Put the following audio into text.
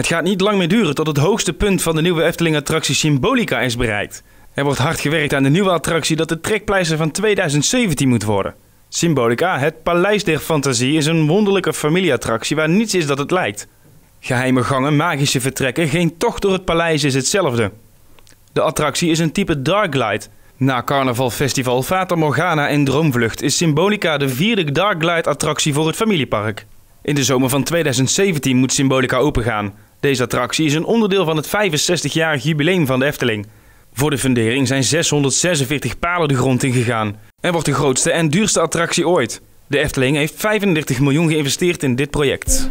Het gaat niet lang meer duren tot het hoogste punt van de nieuwe Efteling-attractie Symbolica is bereikt. Er wordt hard gewerkt aan de nieuwe attractie dat de trekpleister van 2017 moet worden. Symbolica, het Paleis der Fantasie, is een wonderlijke familieattractie waar niets is dat het lijkt. Geheime gangen, magische vertrekken, geen tocht door het paleis is hetzelfde. De attractie is een type glide. Na carnavalfestival Fata Morgana en Droomvlucht is Symbolica de vierde glide attractie voor het familiepark. In de zomer van 2017 moet Symbolica opengaan. Deze attractie is een onderdeel van het 65-jarig jubileum van de Efteling. Voor de fundering zijn 646 palen de grond ingegaan en wordt de grootste en duurste attractie ooit. De Efteling heeft 35 miljoen geïnvesteerd in dit project.